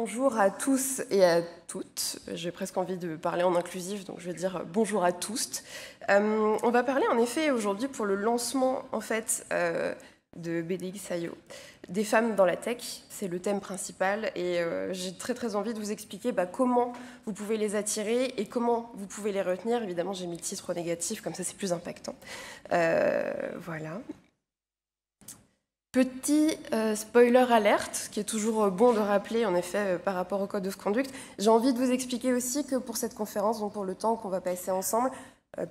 bonjour à tous et à toutes. J'ai presque envie de parler en inclusif, donc je vais dire euh, bonjour à tous. Euh, on va parler en effet aujourd'hui pour le lancement en fait euh, de BDX.io. Des femmes dans la tech, c'est le thème principal et j'ai très très envie de vous expliquer bah, comment vous pouvez les attirer et comment vous pouvez les retenir. Évidemment, j'ai mis le titre négatif, comme ça c'est plus impactant. voilà. Petit euh, spoiler alerte, ce qui est toujours euh, bon de rappeler en effet euh, par rapport au code de conduite. J'ai envie de vous expliquer aussi que pour cette conférence, donc pour le temps qu'on va passer ensemble,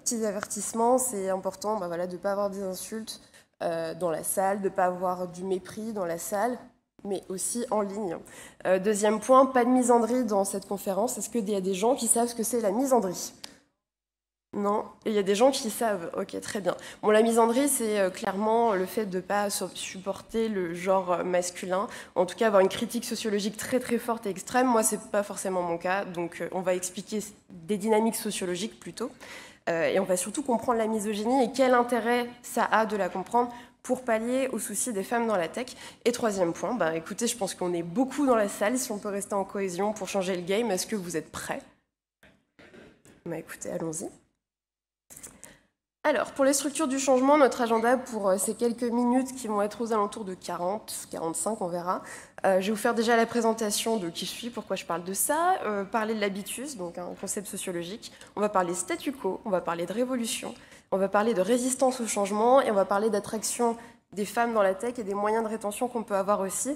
petit avertissement, c'est important bah, voilà, de ne pas avoir des insultes dans la salle, de ne pas avoir du mépris dans la salle, mais aussi en ligne. deuxième point, pas de misandrie dans cette conférence. Est-ce qu'il y a des gens qui savent ce que c'est la misandrie non, il y a des gens qui savent. Ok, très bien. Bon, la misandrie, c'est euh, clairement le fait de ne pas supporter le genre euh, masculin. En tout cas, avoir une critique sociologique très très forte et extrême. Moi, n'est pas forcément mon cas. Donc, euh, on va expliquer des dynamiques sociologiques plutôt. et on va surtout comprendre la misogynie et quel intérêt ça a de la comprendre pour pallier aux soucis des femmes dans la tech. Et troisième point, bah, écoutez, je pense qu'on est beaucoup dans la salle. Si on peut rester en cohésion pour changer le game, est-ce que vous êtes prêts Bah écoutez, allons-y. Alors, pour les structures du changement, notre agenda pour euh, ces quelques minutes qui vont être aux alentours de 40, 45, on verra. Euh, je vais vous faire déjà la présentation de qui je suis, pourquoi je parle de ça, euh, parler de l'habitus, donc un concept sociologique. On va parler statu quo, on va parler de révolution, on va parler de résistance au changement et on va parler d'attraction des femmes dans la tech et des moyens de rétention qu'on peut avoir aussi,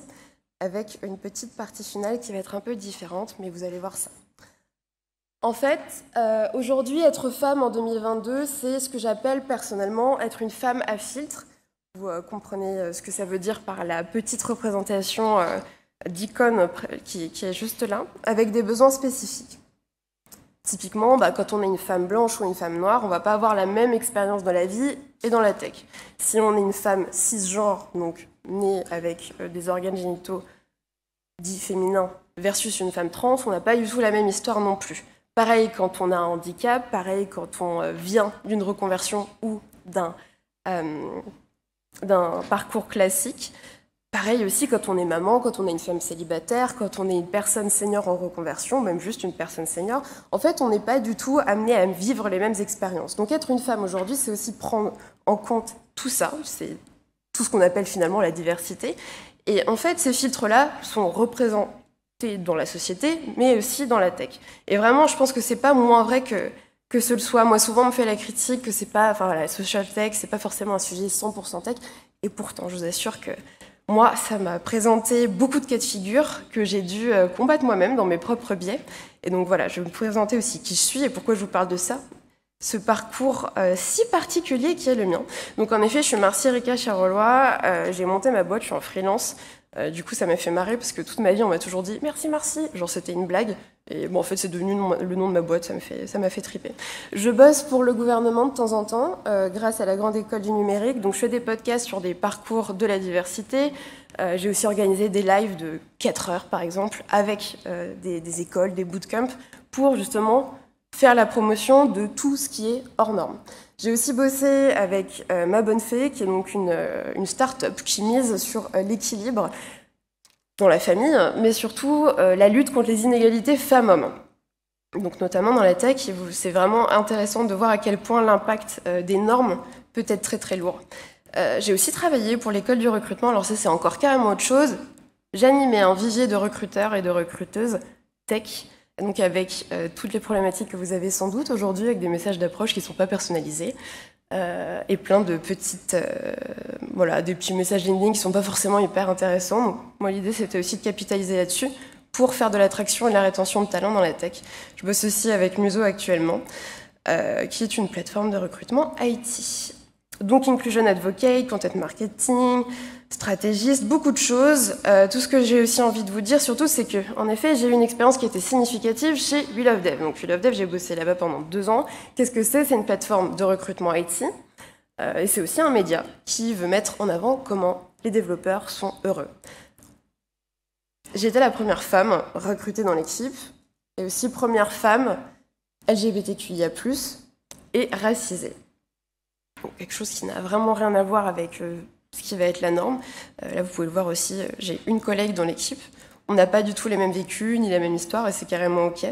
avec une petite partie finale qui va être un peu différente, mais vous allez voir ça. En fait, euh, aujourd'hui, être femme en 2022, c'est ce que j'appelle personnellement être une femme à filtre. Vous euh, comprenez euh, ce que ça veut dire par la petite représentation d'icône qui, est juste là, avec des besoins spécifiques. Typiquement, bah, quand on est une femme blanche ou une femme noire, on va pas avoir la même expérience dans la vie et dans la tech. Si on est une femme cisgenre, donc née avec des organes génitaux dits féminins, versus une femme trans, on n'a pas du tout la même histoire non plus. Pareil quand on a un handicap, pareil quand on euh, vient d'une reconversion ou euh, d'un parcours classique. Pareil aussi quand on est maman, quand on est une femme célibataire, quand on est une personne senior en reconversion, même juste une personne senior. En fait, on n'est pas du tout amené à vivre les mêmes expériences. Donc être une femme aujourd'hui, c'est aussi prendre en compte tout ça, c'est tout ce qu'on appelle finalement la diversité. Et en fait, ces filtres-là sont représentés dans la société, mais aussi dans la tech. Et vraiment, je pense que c'est pas moins vrai que, que ce le soit. Moi, souvent, on me fait la critique que c'est pas, enfin la social tech, c'est pas forcément un sujet 100% tech. Et pourtant, je vous assure que moi, ça m'a présenté beaucoup de cas de figure que j'ai dû euh, combattre moi-même dans mes propres biais. Et donc voilà, je vais vous présenter aussi qui je suis et pourquoi je vous parle de ça. Ce parcours euh, si particulier qui est le mien. Donc en effet, je suis Marcie Rica euh, j'ai monté ma boîte, je suis en freelance euh, du coup, ça m'a fait marrer parce que toute ma vie, on m'a toujours dit merci, merci. Genre, c'était une blague. Et bon, en fait, c'est devenu le nom de ma boîte. Ça m'a fait, fait triper. Je bosse pour le gouvernement de temps en temps, euh, grâce à la grande école du numérique. Donc, je fais des podcasts sur des parcours de la diversité. Euh, j'ai aussi organisé des lives de 4 heures, par exemple, avec des, écoles, des bootcamps, pour justement faire la promotion de tout ce qui est hors norme. J'ai aussi bossé avec euh, Ma Bonne Fée, qui est donc une, euh, start-up qui mise sur euh, l'équilibre dans la famille, mais surtout la lutte contre les inégalités femmes-hommes. Donc notamment dans la tech, c'est vraiment intéressant de voir à quel point l'impact des normes peut être très très lourd. J'ai aussi travaillé pour l'école du recrutement, alors ça c'est encore carrément autre chose. J'animais un vivier de recruteurs et de recruteuses tech donc avec euh, toutes les problématiques que vous avez sans doute aujourd'hui, avec des messages d'approche qui ne sont pas personnalisés, euh, et plein de petites, euh, voilà, des petits messages LinkedIn qui ne sont pas forcément hyper intéressants. moi, l'idée, c'était aussi de capitaliser là-dessus pour faire de l'attraction et de la rétention de talents dans la tech. Je bosse aussi avec Museo actuellement, qui est une plateforme de recrutement IT. Donc, inclusion advocate, content marketing, stratégiste, beaucoup de choses. Euh, tout ce que j'ai aussi envie de vous dire, surtout, c'est que, en effet, j'ai eu une expérience qui était significative chez We Love Dev. Donc, We Love Dev, j'ai bossé là-bas pendant deux ans. Qu'est-ce que c'est C'est une plateforme de recrutement IT. Euh, et c'est aussi un média qui veut mettre en avant comment les développeurs sont heureux. J'étais la première femme recrutée dans l'équipe et aussi première femme LGBTQIA+, et racisée. quelque chose qui n'a vraiment rien à voir avec euh, ce qui va être la norme. Euh, là, vous pouvez le voir aussi, euh, j'ai une collègue dans l'équipe. On n'a pas du tout les mêmes vécus, ni la même histoire, et c'est carrément OK.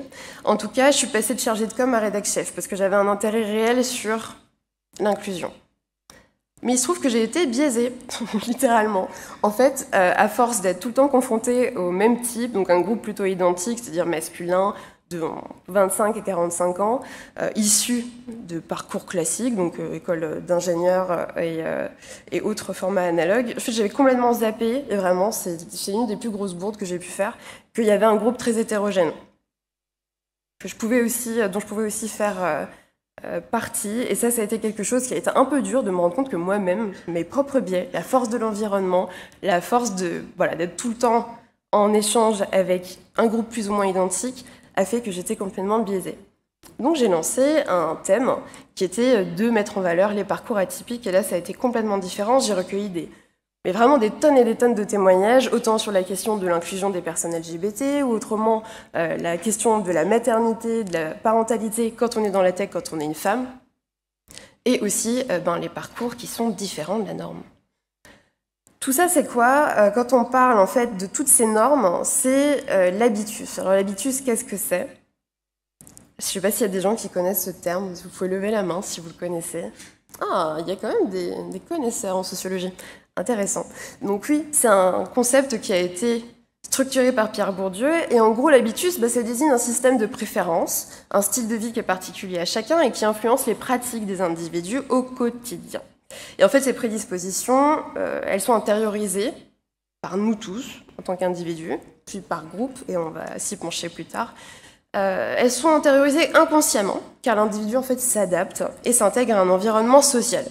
En tout cas, je suis passée de chargée de com à rédac chef, parce que j'avais un intérêt réel sur l'inclusion. Mais il se trouve que j'ai été biaisée, littéralement. En fait, euh, à force d'être tout le temps confrontée au même type, donc un groupe plutôt identique, c'est-à-dire masculin, de 25 et 45 ans, euh, issus de parcours classiques, donc euh, école d'ingénieurs euh, et, autres formats analogues. En fait, j'avais complètement zappé, et vraiment, c'est une des plus grosses bourdes que j'ai pu faire, qu'il y avait un groupe très hétérogène, que je pouvais aussi, dont je pouvais aussi faire partie. Et ça, ça a été quelque chose qui a été un peu dur de me rendre compte que moi-même, mes propres biais, la force de l'environnement, la force de voilà d'être tout le temps en échange avec un groupe plus ou moins identique, a fait que j'étais complètement biaisée. Donc j'ai lancé un thème qui était euh, de mettre en valeur les parcours atypiques et là ça a été complètement différent. J'ai recueilli des, mais vraiment des tonnes et des tonnes de témoignages, autant sur la question de l'inclusion des personnes LGBT ou autrement euh, la question de la maternité, de la parentalité quand on est dans la tech, quand on est une femme, et aussi euh, ben, les parcours qui sont différents de la norme. Tout ça, c'est quoi euh, Quand on parle en fait de toutes ces normes, c'est euh, l'habitus. Alors l'habitus, qu'est-ce que c'est Je ne sais pas s'il y a des gens qui connaissent ce terme. Vous pouvez lever la main si vous le connaissez. Ah, il y a quand même des, connaisseurs en sociologie. Intéressant. Donc oui, c'est un concept qui a été structuré par Pierre Bourdieu. Et en gros, l'habitus, bah, ça désigne un système de préférence, un style de vie qui est particulier à chacun et qui influence les pratiques des individus au quotidien. Et en fait, ces prédispositions, euh, elles sont intériorisées par nous tous, en tant qu'individus, puis par groupe, et on va s'y pencher plus tard. Euh, elles sont intériorisées inconsciemment, car l'individu en fait s'adapte et s'intègre à un environnement social.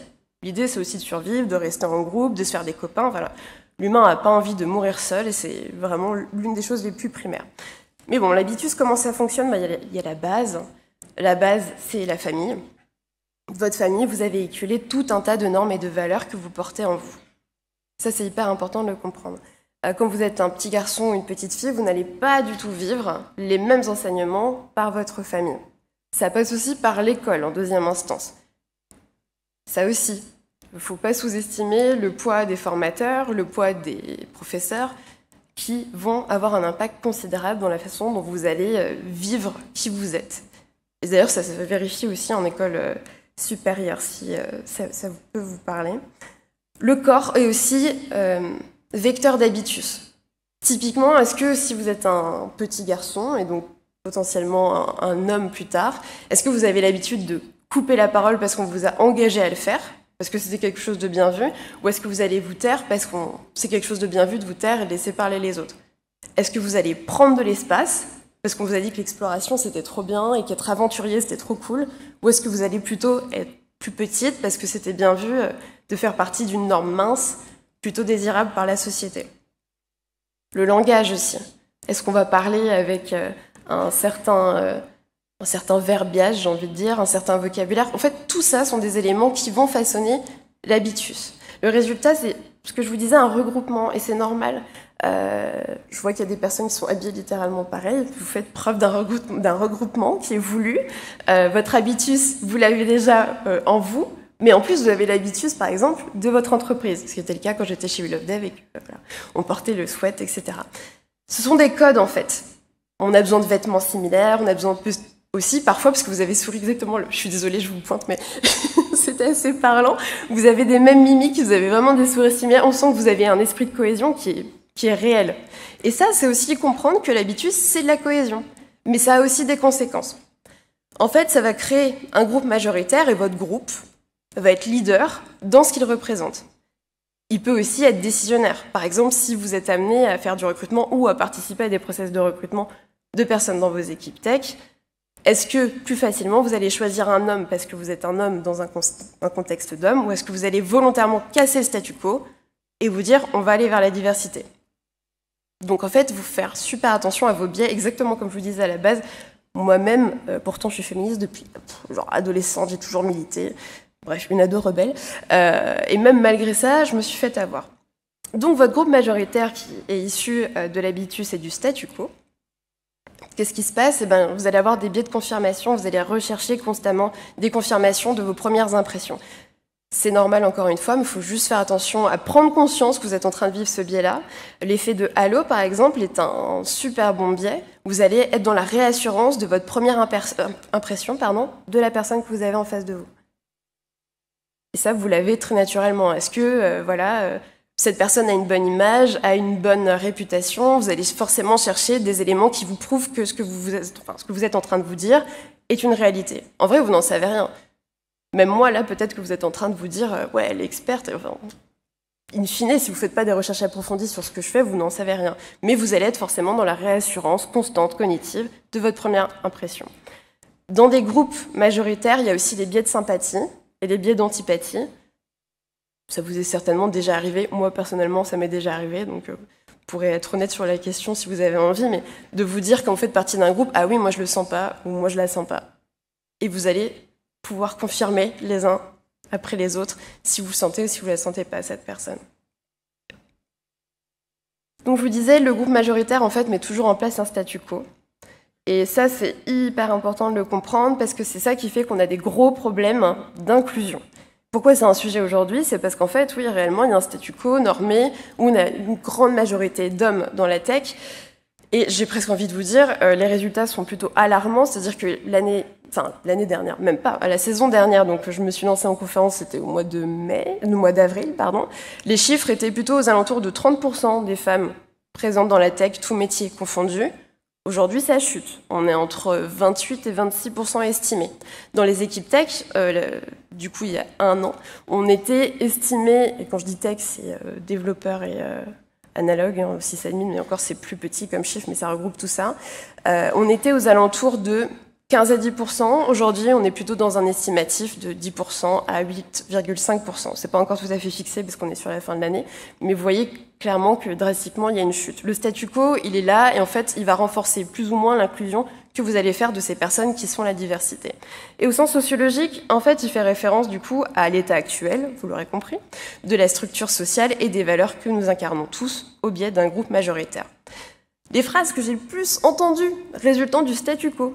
L'idée, c'est aussi de survivre, de rester en groupe, de se faire des copains. Voilà, l'humain n'a pas envie de mourir seul, et c'est vraiment l'une des choses les plus primaires. Mais bon, l'habitus, comment ça fonctionne bah, Il y, a la base. La base, c'est la famille votre famille vous avez éculé tout un tas de normes et de valeurs que vous portez en vous. Ça, c'est hyper important de le comprendre. Quand euh, vous êtes un petit garçon ou une petite fille, vous n'allez pas du tout vivre les mêmes enseignements par votre famille. Ça passe aussi par l'école en deuxième instance. Ça aussi, il ne faut pas sous-estimer le poids des formateurs, le poids des professeurs qui vont avoir un impact considérable dans la façon dont vous allez euh, vivre qui vous êtes. Et d'ailleurs, ça se vérifie aussi en école euh, supérieur, si euh, ça, peut vous parler. Le corps est aussi euh, vecteur d'habitus. Typiquement, est-ce que si vous êtes un petit garçon, et donc potentiellement un, homme plus tard, est-ce que vous avez l'habitude de couper la parole parce qu'on vous a engagé à le faire, parce que c'était quelque chose de bien vu, ou est-ce que vous allez vous taire parce que c'est quelque chose de bien vu de vous taire et laisser parler les autres Est-ce que vous allez prendre de l'espace est-ce qu'on vous a dit que l'exploration c'était trop bien et qu'être aventurier c'était trop cool Ou est-ce que vous allez plutôt être plus petite parce que c'était bien vu euh, de faire partie d'une norme mince, plutôt désirable par la société Le langage aussi. Est-ce qu'on va parler avec euh, un certain euh, un certain verbiage, j'ai envie de dire, un certain vocabulaire. En fait, tout ça sont des éléments qui vont façonner l'habitus. Le résultat, c'est ce que je vous disais, un regroupement, et c'est normal. Euh, je vois qu'il y a des personnes qui sont habillées littéralement pareil. Vous faites preuve d'un regroupement, qui est voulu. Euh, votre habitus, vous l'avez déjà euh, en vous. Mais en plus, vous avez l'habitus, par exemple, de votre entreprise, ce qui était le cas quand j'étais chez We Love Dev et on portait le sweat, etc. Ce sont des codes, en fait. On a besoin de vêtements similaires, on a besoin de aussi parfois parce que vous avez souri exactement. Je suis désolée, je vous pointe, mais c'était assez parlant. Vous avez des mêmes mimiques, vous avez vraiment des sourires similaires. On sent que vous avez un esprit de cohésion qui est qui est réel. Et ça, c'est aussi comprendre que l'habitus, c'est de la cohésion. Mais ça a aussi des conséquences. En fait, ça va créer un groupe majoritaire et votre groupe va être leader dans ce qu'il représente. Il peut aussi être décisionnaire. Par exemple, si vous êtes amené à faire du recrutement ou à participer à des process de recrutement de personnes dans vos équipes tech, est-ce que plus facilement vous allez choisir un homme parce que vous êtes un homme dans un, un contexte d'homme ou est-ce que vous allez volontairement casser le statu quo et vous dire on va aller vers la diversité donc en fait, vous faire super attention à vos biais, exactement comme je vous disais à la base. Moi-même, euh, pourtant je suis féministe depuis genre adolescente, j'ai toujours milité. Bref, une ado rebelle. Euh, et même malgré ça, je me suis faite avoir. Donc votre groupe majoritaire qui est issu euh, de l'habitus et du statu quo, qu'est-ce qui se passe eh ben, Vous allez avoir des biais de confirmation, vous allez rechercher constamment des confirmations de vos premières impressions. C'est normal, encore une fois, mais il faut juste faire attention à prendre conscience que vous êtes en train de vivre ce biais-là. L'effet de halo, par exemple, est un super bon biais. Vous allez être dans la réassurance de votre première euh, impression pardon, de la personne que vous avez en face de vous. Et ça, vous l'avez très naturellement. Est-ce que, euh, voilà, euh, cette personne a une bonne image, a une bonne réputation Vous allez forcément chercher des éléments qui vous prouvent que ce que vous êtes en train de vous dire est une réalité. En vrai, vous n'en savez rien. Même moi, là, peut-être que vous êtes en train de vous dire, euh, ouais, elle est experte. Enfin, in fine, si vous ne faites pas des recherches approfondies sur ce que je fais, vous n'en savez rien. Mais vous allez être forcément dans la réassurance constante, cognitive, de votre première impression. Dans des groupes majoritaires, il y a aussi des biais de sympathie et des biais d'antipathie. Ça vous est certainement déjà arrivé. Moi, personnellement, ça m'est déjà arrivé. Donc, euh, vous être honnête sur la question si vous avez envie, mais de vous dire quand vous faites partie d'un groupe, ah oui, moi je le sens pas, ou moi je la sens pas. Et vous allez pouvoir confirmer les uns après les autres si vous sentez ou si vous ne la sentez pas, cette personne. Donc je vous disais, le groupe majoritaire, en fait, met toujours en place un statu quo. Et ça, c'est hyper important de le comprendre parce que c'est ça qui fait qu'on a des gros problèmes d'inclusion. Pourquoi c'est un sujet aujourd'hui C'est parce qu'en fait, oui, réellement, il y a un statu quo normé où on a une grande majorité d'hommes dans la tech. Et j'ai presque envie de vous dire, euh, les résultats sont plutôt alarmants, c'est-à-dire que l'année enfin l'année dernière, même pas, à la saison dernière, donc je me suis lancée en conférence, c'était au mois de mai, au mois d'avril, pardon, les chiffres étaient plutôt aux alentours de 30% des femmes présentes dans la tech, tous métiers confondus. Aujourd'hui, ça chute. On est entre 28 et 26% estimés. Dans les équipes tech, euh, du coup, il y a un an, on était estimés, et quand je dis tech, c'est euh, développeur et... Euh, analogue, analogue, hein, ça admin, mais encore c'est plus petit comme chiffre, mais ça regroupe tout ça. on était aux alentours de 15 à 10 Aujourd'hui, on est plutôt dans un estimatif de 10 à 8,5 C'est pas encore tout à fait fixé parce qu'on est sur la fin de l'année, mais vous voyez clairement que drastiquement il y a une chute. Le statu quo, il est là et en fait, il va renforcer plus ou moins l'inclusion que vous allez faire de ces personnes qui sont la diversité. Et au sens sociologique, en fait, il fait référence du coup à l'état actuel, vous l'aurez compris, de la structure sociale et des valeurs que nous incarnons tous au biais d'un groupe majoritaire. Les phrases que j'ai le plus entendues résultant du statu quo,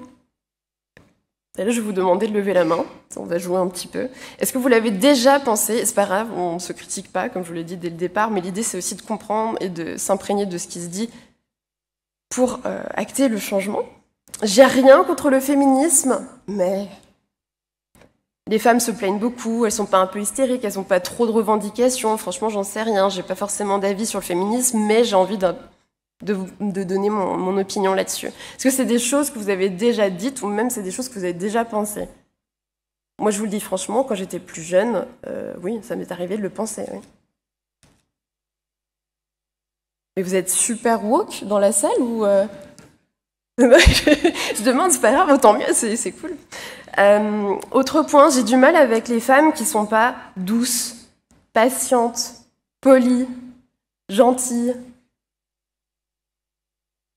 là, je vais vous demander de lever la main. On va jouer un petit peu. Est-ce que vous l'avez déjà pensé C'est pas grave, on ne se critique pas, comme je vous l'ai dit dès le départ, mais l'idée, c'est aussi de comprendre et de s'imprégner de ce qui se dit pour euh, acter le changement. J'ai rien contre le féminisme, mais les femmes se plaignent beaucoup, elles sont pas un peu hystériques, elles n'ont pas trop de revendications. Franchement, j'en sais rien, j'ai pas forcément d'avis sur le féminisme, mais j'ai envie d'un de, donner mon, opinion là-dessus. Est-ce que c'est des choses que vous avez déjà dites ou même c'est des choses que vous avez déjà pensées Moi, je vous le dis franchement, quand j'étais plus jeune, euh, oui, ça m'est arrivé de le penser. Oui. Mais vous êtes super woke dans la salle ou euh, je demande, c'est pas grave, autant mieux, c'est cool. Euh, autre point, j'ai du mal avec les femmes qui sont pas douces, patientes, polies, gentilles,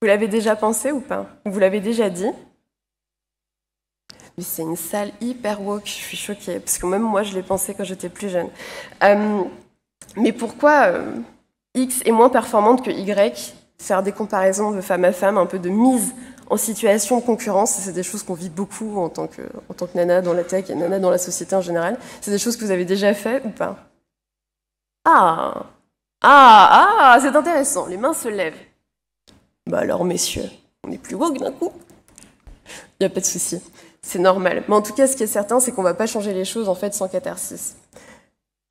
vous l'avez déjà pensé ou pas Vous l'avez déjà dit Mais c'est une salle hyper woke, je suis choquée, parce que même moi, je l'ai pensé quand j'étais plus jeune. Euh, mais pourquoi euh, X est moins performante que Y Faire des comparaisons de femme à femme, un peu de mise en situation de concurrence, c'est des choses qu'on vit beaucoup en tant, que, en tant que nana dans la tech et nana dans la société en général. C'est des choses que vous avez déjà fait ou pas Ah Ah Ah C'est intéressant, les mains se lèvent. Bah alors, messieurs, on est plus woke d'un coup Il n'y a pas de souci, c'est normal. Mais en tout cas, ce qui est certain, c'est qu'on ne va pas changer les choses en fait sans catharsis.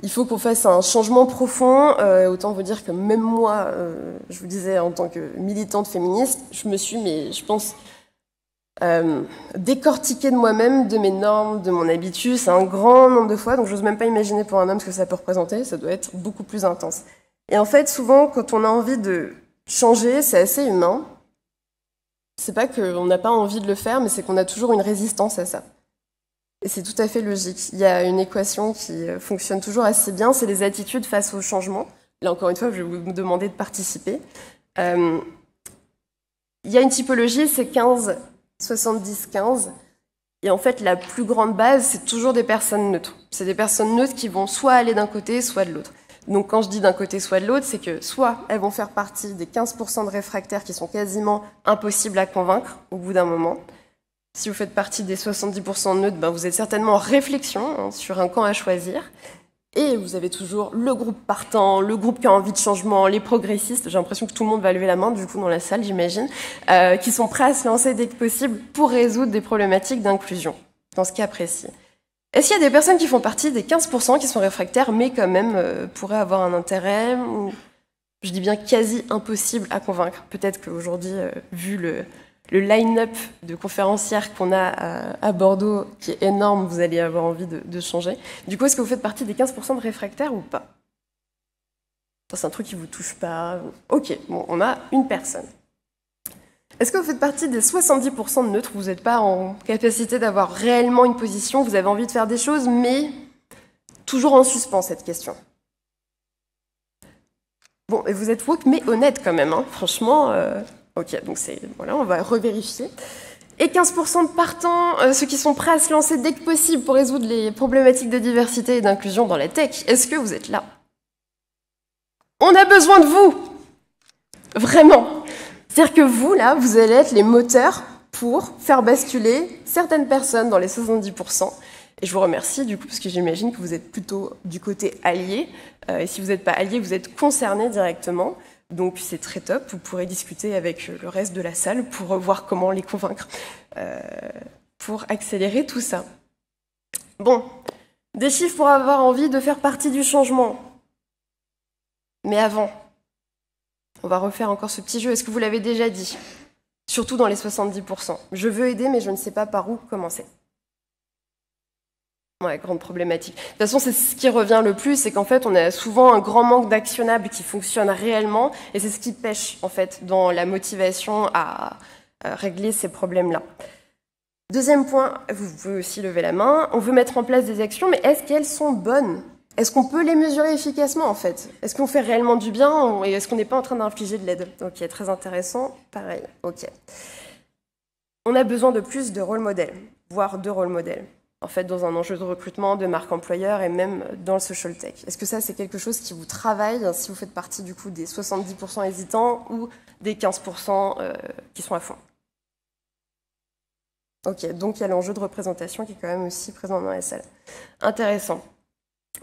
Il faut qu'on fasse un changement profond. Euh, autant vous dire que même moi, euh, je vous disais en tant que militante féministe, je me suis, mais je pense, euh, décortiquée de moi-même, de mes normes, de mon habitus, un grand nombre de fois. Donc, n'ose même pas imaginer pour un homme ce que ça peut représenter. Ça doit être beaucoup plus intense. Et en fait, souvent, quand on a envie de changer, c'est assez humain. C'est pas qu'on n'a pas envie de le faire, mais c'est qu'on a toujours une résistance à ça. Et c'est tout à fait logique. Il y a une équation qui euh, fonctionne toujours assez bien, c'est les attitudes face au changement. Là, encore une fois, je vais vous demander de participer. Euh, il y a une typologie, c'est 15, 70, 15. Et en fait, la plus grande base, c'est toujours des personnes neutres. C'est des personnes neutres qui vont soit aller d'un côté, soit de l'autre. Donc quand je dis d'un côté soit de l'autre, c'est que soit elles vont faire partie des 15% de réfractaires qui sont quasiment impossibles à convaincre au bout d'un moment. Si vous faites partie des 70% neutres, ben vous êtes certainement en réflexion hein, sur un camp à choisir. Et vous avez toujours le groupe partant, le groupe qui a envie de changement, les progressistes, j'ai l'impression que tout le monde va lever la main du coup dans la salle, j'imagine, euh, qui sont prêts à se lancer dès que possible pour résoudre des problématiques d'inclusion, dans ce cas précis. Est-ce qu'il y a des personnes qui font partie des 15% qui sont réfractaires, mais quand même euh, pourraient avoir un intérêt ou, Je dis bien quasi impossible à convaincre. Peut-être qu'aujourd'hui, euh, vu le, line-up de conférencières qu'on a à, Bordeaux, qui est énorme, vous allez avoir envie de, de changer. Du coup, est-ce que vous faites partie des 15% de réfractaires ou pas C'est un truc qui vous touche pas. Ok, bon, on a une personne. Est-ce que vous faites partie des 70% de neutres Vous n'êtes pas en capacité d'avoir réellement une position, vous avez envie de faire des choses, mais toujours en suspens cette question. Bon, et vous êtes woke, mais honnête quand même, hein. franchement. Euh, ok, donc c'est. Voilà, on va revérifier. Et 15% de partants, euh, ceux qui sont prêts à se lancer dès que possible pour résoudre les problématiques de diversité et d'inclusion dans la tech. Est-ce que vous êtes là On a besoin de vous Vraiment c'est-à-dire que vous, là, vous allez être les moteurs pour faire basculer certaines personnes dans les 70%. Et je vous remercie, du coup, parce que j'imagine que vous êtes plutôt du côté allié. Euh, et si vous n'êtes pas allié, vous êtes concerné directement. Donc c'est très top. Vous pourrez discuter avec le reste de la salle pour voir comment les convaincre euh, pour accélérer tout ça. Bon, des chiffres pour avoir envie de faire partie du changement. Mais avant, on va refaire encore ce petit jeu. Est-ce que vous l'avez déjà dit Surtout dans les 70%. Je veux aider, mais je ne sais pas par où commencer. Ouais, grande problématique. De toute façon, c'est ce qui revient le plus, c'est qu'en fait, on a souvent un grand manque d'actionnables qui fonctionnent réellement, et c'est ce qui pêche, en fait, dans la motivation à, euh, régler ces problèmes-là. Deuxième point, vous pouvez aussi lever la main, on veut mettre en place des actions, mais est-ce qu'elles sont bonnes est-ce qu'on peut les mesurer efficacement en fait Est-ce qu'on fait réellement du bien et est-ce qu'on n'est pas en train d'infliger de l'aide Ok, très intéressant, pareil, ok. On a besoin de plus de rôle modèle, voire de rôle modèle, en fait, dans un enjeu de recrutement, de marque employeur et même dans le social tech. Est-ce que ça, c'est quelque chose qui vous travaille hein, si vous faites partie du coup des 70% hésitants ou des 15% euh, qui sont à fond Ok, donc il y a l'enjeu de représentation qui est quand même aussi présent dans la salle. Intéressant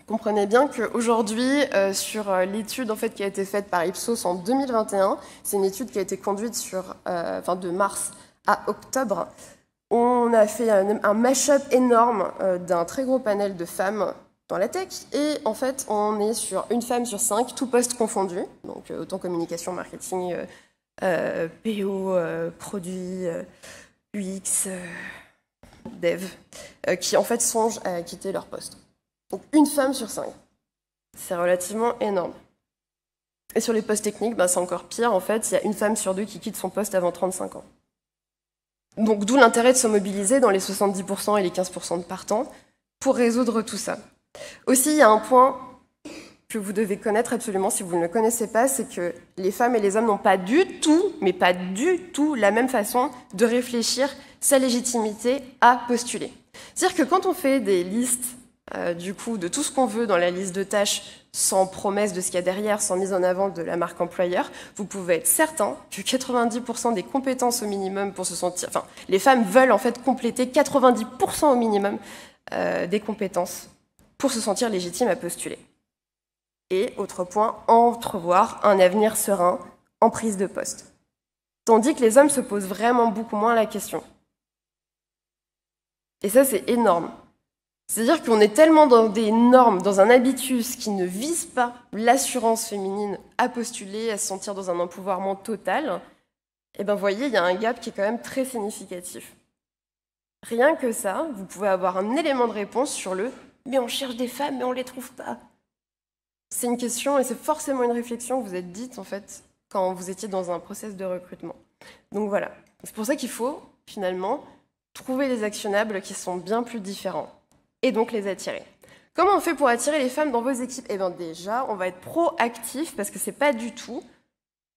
comprenez bien qu'aujourd'hui, euh, sur euh, l'étude en fait, qui a été faite par Ipsos en 2021, c'est une étude qui a été conduite sur, euh, de mars à octobre. On a fait un, mash-up énorme d'un très gros panel de femmes dans la tech. Et en fait, on est sur une femme sur cinq, tout poste confondus, Donc autant communication, marketing, PO, produits, UX, dev, qui en fait songent à quitter leur poste. Donc une femme sur cinq. C'est relativement énorme. Et sur les postes techniques, bah, c'est encore pire. En fait, il y a une femme sur deux qui quitte son poste avant 35 ans. Donc d'où l'intérêt de se mobiliser dans les 70% et les 15% de partants pour résoudre tout ça. Aussi, il y a un point que vous devez connaître absolument si vous ne le connaissez pas, c'est que les femmes et les hommes n'ont pas du tout, mais pas du tout, la même façon de réfléchir sa légitimité à postuler. C'est-à-dire que quand on fait des listes euh, du coup de tout ce qu'on veut dans la liste de tâches sans promesse de ce qu'il y a derrière, sans mise en avant de la marque employeur, vous pouvez être certain que 90% des compétences au minimum pour se sentir... Enfin, les femmes veulent en fait compléter 90% au minimum euh, des compétences pour se sentir légitime à postuler. Et autre point, entrevoir un avenir serein en prise de poste. Tandis que les hommes se posent vraiment beaucoup moins la question. Et ça, c'est énorme. C'est-à-dire qu'on est tellement dans des normes, dans un habitus qui ne vise pas l'assurance féminine à postuler, à se sentir dans un empouvoirment total, et eh bien vous voyez, il y a un gap qui est quand même très significatif. Rien que ça, vous pouvez avoir un élément de réponse sur le mais on cherche des femmes mais on ne les trouve pas. C'est une question et c'est forcément une réflexion que vous êtes dite en fait quand vous étiez dans un process de recrutement. Donc voilà. C'est pour ça qu'il faut finalement trouver des actionnables qui sont bien plus différents et donc les attirer. Comment on fait pour attirer les femmes dans vos équipes Eh bien déjà, on va être proactif parce que ce n'est pas du tout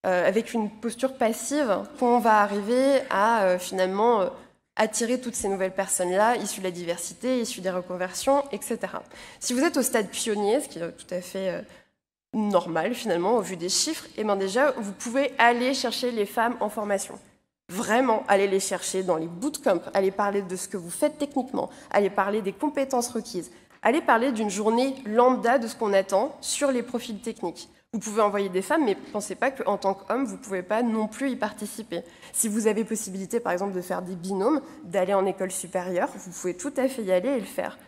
euh, avec une posture passive qu'on va arriver à euh, finalement euh, attirer toutes ces nouvelles personnes-là, issues de la diversité, issues des reconversions, etc. Si vous êtes au stade pionnier, ce qui est tout à fait normal finalement au vu des chiffres, eh bien déjà, vous pouvez aller chercher les femmes en formation vraiment aller les chercher dans les bootcamps, allez parler de ce que vous faites techniquement, aller parler des compétences requises, allez parler d'une journée lambda de ce qu'on attend sur les profils techniques. Vous pouvez envoyer des femmes, mais pensez pas qu'en tant qu'homme, vous ne pouvez pas non plus y participer. Si vous avez possibilité, par exemple, de faire des binômes, d'aller en école supérieure, vous pouvez tout à fait y aller et le faire.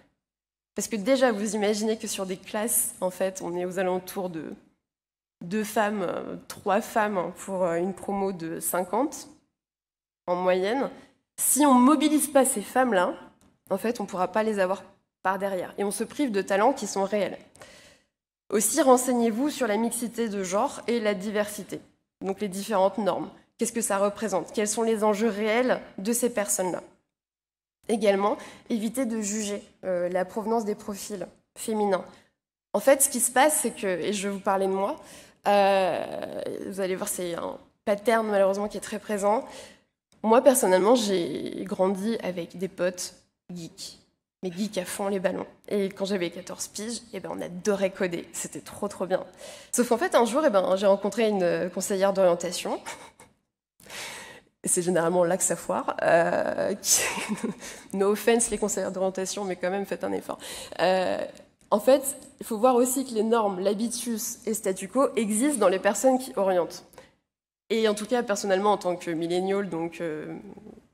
Parce que déjà, vous imaginez que sur des classes, en fait, on est aux alentours de deux femmes, euh, trois femmes hein, pour euh, une promo de 50 en moyenne, si on ne mobilise pas ces femmes-là, en fait, on ne pourra pas les avoir par derrière. Et on se prive de talents qui sont réels. Aussi, renseignez-vous sur la mixité de genre et la diversité, donc les différentes normes. Qu'est-ce que ça représente Quels sont les enjeux réels de ces personnes-là Également, évitez de juger euh, la provenance des profils féminins. En fait, ce qui se passe, c'est que, et je vais vous parler de moi, euh, vous allez voir, c'est un pattern malheureusement qui est très présent. Moi, personnellement, j'ai grandi avec des potes geeks, mais geeks à fond les ballons. Et quand j'avais 14 piges, eh ben, on adorait coder, c'était trop trop bien. Sauf qu'en fait, un jour, eh ben, j'ai rencontré une euh, conseillère d'orientation, c'est généralement là que ça foire. Euh, no offense les conseillères d'orientation, mais quand même faites un effort. Euh, en fait, il faut voir aussi que les normes, l'habitus et statu quo existent dans les personnes qui orientent. Et en tout cas, personnellement, en tant que milléniale, donc euh,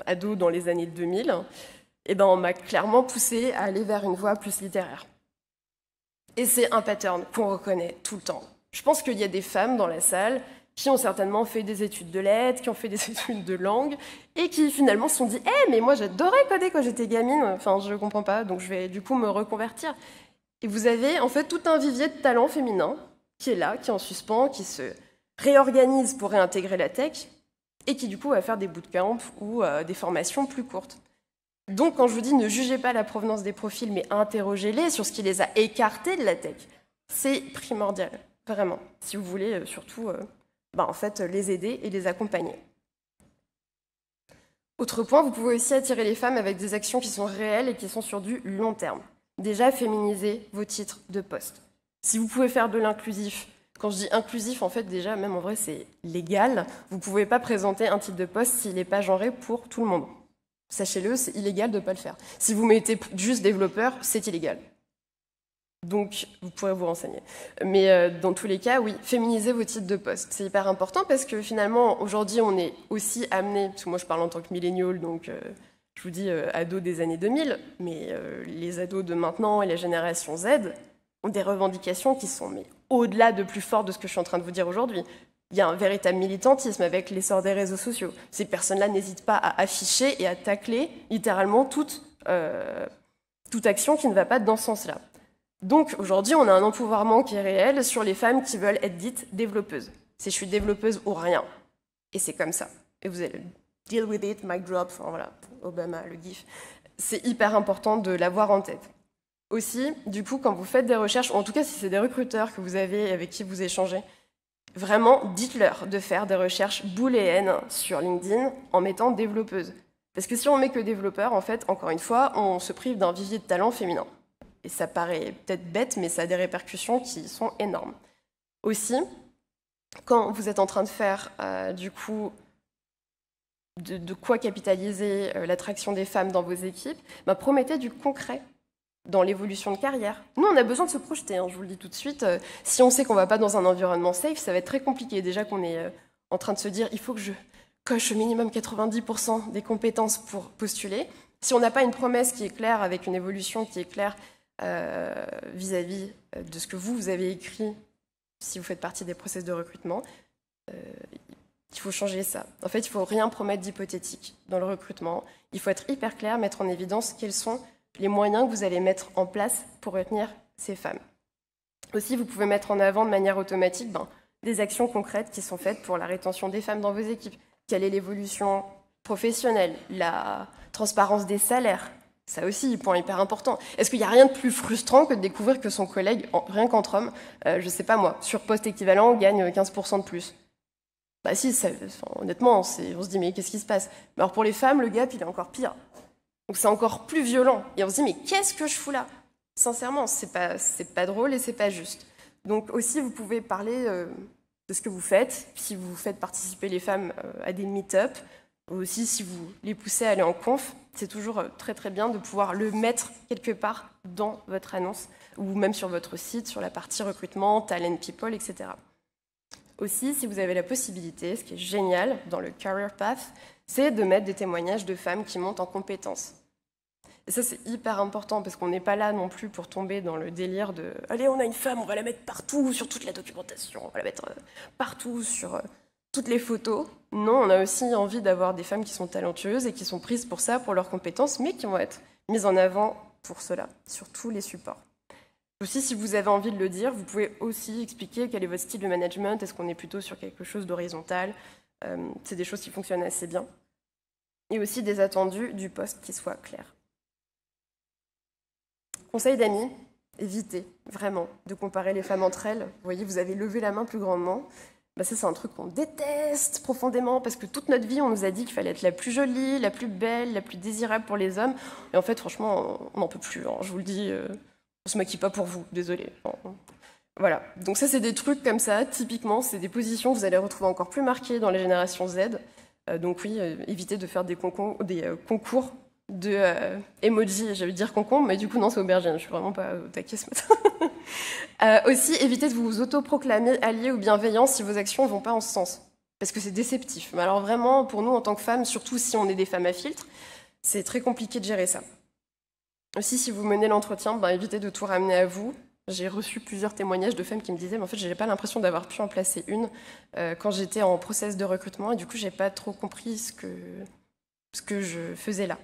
ado dans les années 2000, eh ben, on m'a clairement poussé à aller vers une voie plus littéraire. Et c'est un pattern qu'on reconnaît tout le temps. Je pense qu'il y a des femmes dans la salle qui ont certainement fait des études de lettres, qui ont fait des études de langue, et qui finalement se sont dit Eh, mais moi j'adorais coder quand j'étais gamine, enfin je comprends pas, donc je vais du coup me reconvertir. Et vous avez en fait tout un vivier de talents féminins qui est là, qui est en suspens, qui se réorganise pour réintégrer la tech et qui du coup va faire des bootcamps ou euh, des formations plus courtes. Donc quand je vous dis ne jugez pas la provenance des profils mais interrogez-les sur ce qui les a écartés de la tech, c'est primordial, vraiment, si vous voulez euh, surtout euh, bah, en fait, les aider et les accompagner. Autre point, vous pouvez aussi attirer les femmes avec des actions qui sont réelles et qui sont sur du long terme. Déjà, féminiser vos titres de poste. Si vous pouvez faire de l'inclusif, quand je dis inclusif, en fait, déjà, même en vrai, c'est légal. Vous ne pouvez pas présenter un titre de poste s'il n'est pas genré pour tout le monde. Sachez-le, c'est illégal de ne pas le faire. Si vous mettez juste développeur, c'est illégal. Donc, vous pourrez vous renseigner. Mais euh, dans tous les cas, oui, féminisez vos titres de poste. C'est hyper important parce que finalement, aujourd'hui, on est aussi amené, parce que moi je parle en tant que millénial, donc euh, je vous dis euh, ados des années 2000, mais les ados de maintenant et la génération Z ont des revendications qui sont mais, au-delà de plus fort de ce que je suis en train de vous dire aujourd'hui. Il y a un véritable militantisme avec l'essor des réseaux sociaux. Ces personnes-là n'hésitent pas à afficher et à tacler littéralement euh, toute, action qui ne va pas dans ce sens-là. Donc aujourd'hui, on a un empouvoirment qui est réel sur les femmes qui veulent être dites développeuses. C'est je suis développeuse ou rien. Et c'est comme ça. Et vous allez deal with it, my drop, enfin voilà, Obama, le GIF. C'est hyper important de l'avoir en tête aussi, du coup, quand vous faites des recherches, ou en tout cas si c'est des recruteurs que vous avez avec qui vous échangez, vraiment dites-leur de faire des recherches booléennes sur LinkedIn en mettant développeuse. Parce que si on met que développeur, en fait, encore une fois, on se prive d'un vivier de talent féminin. Et ça paraît peut-être bête, mais ça a des répercussions qui sont énormes. Aussi, quand vous êtes en train de faire, euh, du coup, de, quoi capitaliser euh, l'attraction des femmes dans vos équipes, bah, promettez du concret dans l'évolution de carrière. Nous, on a besoin de se projeter, hein, je vous le dis tout de suite. Euh, si on sait qu'on va pas dans un environnement safe, ça va être très compliqué. Déjà qu'on est euh, en train de se dire, il faut que je coche au minimum 90% des compétences pour postuler. Si on n'a pas une promesse qui est claire, avec une évolution qui est claire euh, vis-à-vis de ce que vous, vous avez écrit, si vous faites partie des process de recrutement, il faut changer ça. En fait, il faut rien promettre d'hypothétique dans le recrutement. Il faut être hyper clair, mettre en évidence quels sont les moyens que vous allez mettre en place pour retenir ces femmes. Aussi, vous pouvez mettre en avant de manière automatique ben, des actions concrètes qui sont faites pour la rétention des femmes dans vos équipes. Quelle est l'évolution professionnelle La transparence des salaires ça aussi, point hyper important. Est-ce qu'il n'y a rien de plus frustrant que de découvrir que son collègue, rien qu'entre hommes, euh, je sais pas moi, sur poste équivalent, gagne 15% euh, de plus Bah si, honnêtement, on se dit mais qu'est-ce qui se passe Alors pour les femmes, le gap, il est encore pire. Donc c'est encore plus violent. Et on se dit, mais qu'est-ce que je fous là Sincèrement, c'est pas, c'est pas drôle et c'est pas juste. Donc aussi, vous pouvez parler euh, de ce que vous faites, si vous faites participer les femmes euh, à des meet-up, ou aussi si vous les poussez à aller en conf, c'est toujours euh, très très bien de pouvoir le mettre quelque part dans votre annonce, ou même sur votre site, sur la partie recrutement, talent people, etc. Aussi, si vous avez la possibilité, ce qui est génial dans le Career Path, c'est de mettre des témoignages de femmes qui montent en compétences. Et ça, c'est hyper important parce qu'on n'est pas là non plus pour tomber dans le délire de allez, on a une femme, on va la mettre partout sur toute la documentation, on va la mettre euh, partout sur euh, toutes les photos. Non, on a aussi envie d'avoir des femmes qui sont talentueuses et qui sont prises pour ça, pour leurs compétences, mais qui vont être mises en avant pour cela, sur tous les supports. Aussi, si vous avez envie de le dire, vous pouvez aussi expliquer quel est votre style de management. Est-ce qu'on est plutôt sur quelque chose d'horizontal euh, c'est des choses qui fonctionnent assez bien. Et aussi des attendus du poste qui soient clairs. Conseil d'amis, évitez vraiment de comparer les femmes entre elles. Vous voyez, vous avez levé la main plus grandement. Bah ça, c'est un truc qu'on déteste profondément parce que toute notre vie, on nous a dit qu'il fallait être la plus jolie, la plus belle, la plus désirable pour les hommes. Et en fait, franchement, on n'en peut plus. Hein. Je vous le dis, on euh, on se maquille pas pour vous, désolé. Voilà, donc ça c'est des trucs comme ça, typiquement, c'est des positions que vous allez retrouver encore plus marquées dans les générations Z. Euh, donc oui, euh, évitez de faire des, euh, concours, des de emojis. j'allais dire concombre, mais du coup non, c'est aubergine, je suis vraiment pas taquée ce matin. aussi, évitez de vous autoproclamer allié ou bienveillant si vos actions ne vont pas en ce sens, parce que c'est déceptif. Mais alors vraiment, pour nous en tant que femmes, surtout si on est des femmes à filtre, c'est très compliqué de gérer ça. Aussi, si vous menez l'entretien, ben, évitez de tout ramener à vous j'ai reçu plusieurs témoignages de femmes qui me disaient, mais en fait, je n'ai pas l'impression d'avoir pu en placer une euh, quand j'étais en process de recrutement, et du coup, je n'ai pas trop compris ce que, ce que je faisais là.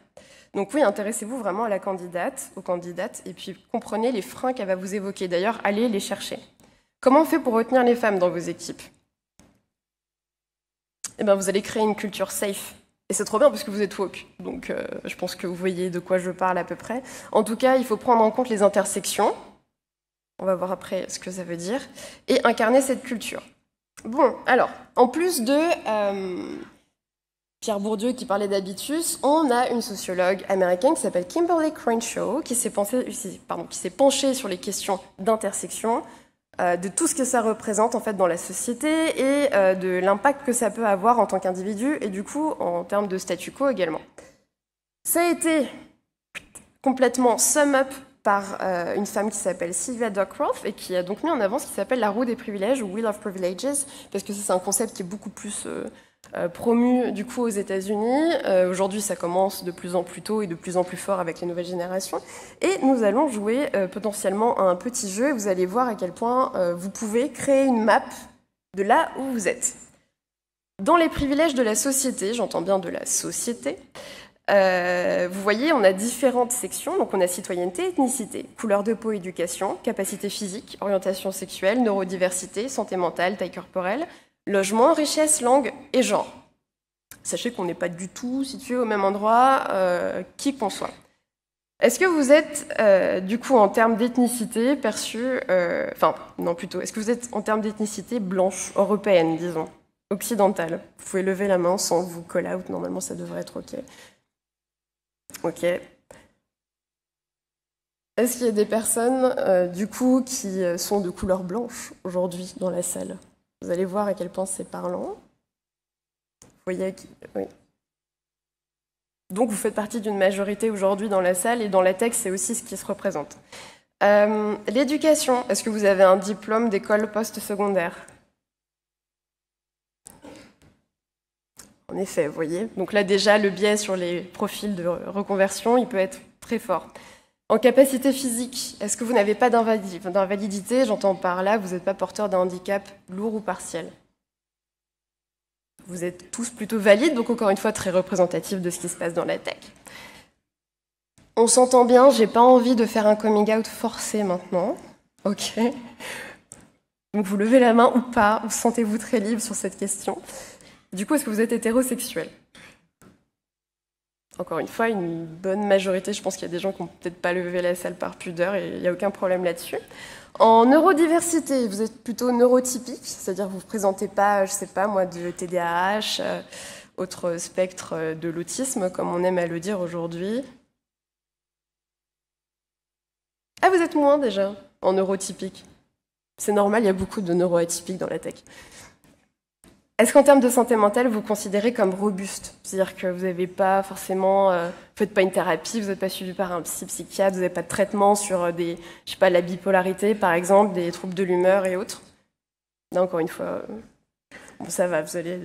Donc oui, intéressez-vous vraiment à la candidate, aux candidates, et puis comprenez les freins qu'elle va vous évoquer. D'ailleurs, allez les chercher. Comment on fait pour retenir les femmes dans vos équipes Eh bien, vous allez créer une culture safe. Et c'est trop bien parce que vous êtes woke. Donc euh, je pense que vous voyez de quoi je parle à peu près. En tout cas, il faut prendre en compte les intersections, on va voir après ce que ça veut dire. Et incarner cette culture. Bon, alors, en plus de euh, Pierre Bourdieu qui parlait d'habitus, on a une sociologue américaine qui s'appelle Kimberly Crenshaw qui s'est euh, penchée sur les questions d'intersection, euh, de tout ce que ça représente en fait dans la société et de l'impact que ça peut avoir en tant qu'individu et du coup en termes de statu quo également. Ça a été complètement sum up par euh, une femme qui s'appelle Sylvia Duckworth et qui a donc mis en avant ce qui s'appelle la roue des privilèges ou Wheel of Privileges, parce que c'est un concept qui est beaucoup plus euh, euh, promu du coup aux États-Unis. Aujourd'hui, ça commence de plus en plus tôt et de plus en plus fort avec les nouvelles générations. Et nous allons jouer potentiellement à un petit jeu et vous allez voir à quel point vous pouvez créer une map de là où vous êtes. Dans les privilèges de la société, j'entends bien de la société, euh, vous voyez, on a différentes sections. Donc, on a citoyenneté, ethnicité, couleur de peau, éducation, capacité physique, orientation sexuelle, neurodiversité, santé mentale, taille corporelle, logement, richesse, langue et genre. Sachez qu'on n'est pas du tout situé au même endroit, euh, qui qu'on soit. Est-ce que vous êtes, euh, du coup, en termes d'ethnicité, perçu, euh, enfin, non plutôt, est-ce que vous êtes en termes d'ethnicité blanche, européenne, disons, occidentale Vous pouvez lever la main sans vous call out, normalement ça devrait être OK. Ok. Est-ce qu'il y a des personnes, euh, du coup, qui euh, sont de couleur blanche aujourd'hui dans la salle Vous allez voir à quel point c'est parlant. voyez qui... Donc vous faites partie d'une majorité aujourd'hui dans la salle et dans la texte, c'est aussi ce qui se représente. Euh, l'éducation, est-ce que vous avez un diplôme d'école post-secondaire En effet, vous voyez. Donc là déjà, le biais sur les profils de reconversion, il peut être très fort. En capacité physique, est-ce que vous n'avez pas d'invalidité J'entends par là, vous n'êtes pas porteur d'un handicap lourd ou partiel. Vous êtes tous plutôt valides, donc encore une fois très représentatif de ce qui se passe dans la tech. On s'entend bien, j'ai pas envie de faire un coming out forcé maintenant. Ok. Donc vous levez la main ou pas, vous sentez-vous très libre sur cette question. Du coup, est-ce que vous êtes hétérosexuel Encore une fois, une bonne majorité, je pense qu'il y a des gens qui n'ont peut-être pas levé la salle par pudeur et il n'y a aucun problème là-dessus. En neurodiversité, vous êtes plutôt neurotypique, c'est-à-dire vous ne vous présentez pas, je ne sais pas moi, de TDAH, euh, autre spectre euh, de l'autisme, comme on aime à le dire aujourd'hui. Ah, vous êtes moins déjà en neurotypique. C'est normal, il y a beaucoup de neuroatypiques dans la tech. Est-ce qu'en termes de santé mentale, vous, considérez comme robuste C'est-à-dire que vous n'avez pas forcément, euh, vous faites pas une thérapie, vous n'êtes pas suivi par un psy, psychiatre, vous n'avez pas de traitement sur euh, des, je sais pas, la bipolarité par exemple, des troubles de l'humeur et autres. Là encore une fois, euh, ça va, vous allez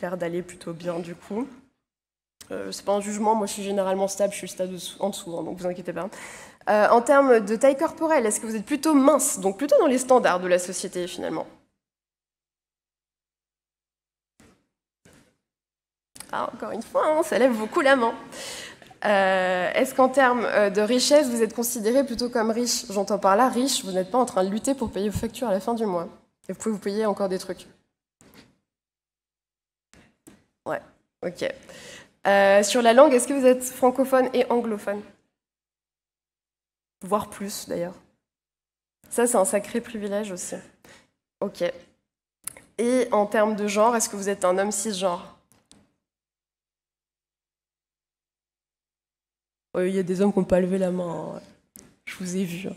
l'air d'aller plutôt bien du coup. Euh, c'est pas un jugement, moi je suis généralement stable, je suis stable en dessous, hein, donc vous inquiétez pas. Euh, en termes de taille corporelle, est-ce que vous êtes plutôt mince, donc plutôt dans les standards de la société finalement Ah, encore une fois, hein, ça lève beaucoup la main. Euh, est-ce qu'en termes euh, de richesse, vous êtes considéré plutôt comme riche J'entends par là, riche, vous n'êtes pas en train de lutter pour payer vos factures à la fin du mois. Et vous pouvez vous payer encore des trucs. Ouais, ok. Euh, sur la langue, est-ce que vous êtes francophone et anglophone Voire plus, d'ailleurs. Ça, c'est un sacré privilège aussi. Ok. Et en termes de genre, est-ce que vous êtes un homme cisgenre Il y a des hommes qui n'ont pas levé la main. Je vous ai vu. Hein.